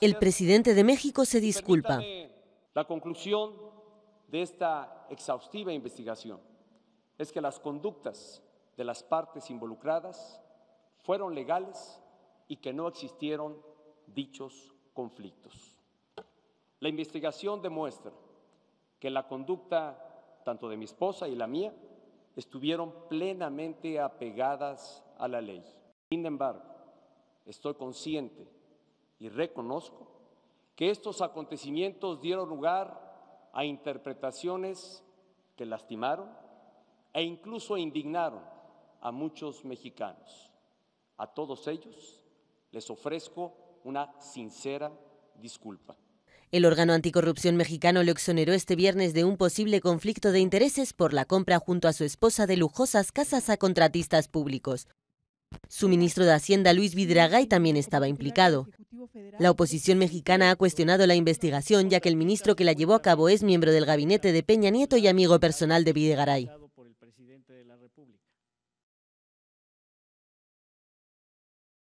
El presidente de México se disculpa. la conclusión de esta exhaustiva investigación es que las conductas de las partes involucradas fueron legales y que no existieron dichos conflictos. La investigación demuestra que la conducta tanto de mi esposa y la mía estuvieron plenamente apegadas a la ley. Sin embargo, estoy consciente y reconozco que estos acontecimientos dieron lugar a interpretaciones que lastimaron e incluso indignaron a muchos mexicanos. A todos ellos les ofrezco una sincera disculpa. El órgano anticorrupción mexicano le exoneró este viernes de un posible conflicto de intereses por la compra junto a su esposa de lujosas casas a contratistas públicos. Su ministro de Hacienda, Luis Vidragay, también estaba implicado. La oposición mexicana ha cuestionado la investigación, ya que el ministro que la llevó a cabo es miembro del gabinete de Peña Nieto y amigo personal de Videgaray.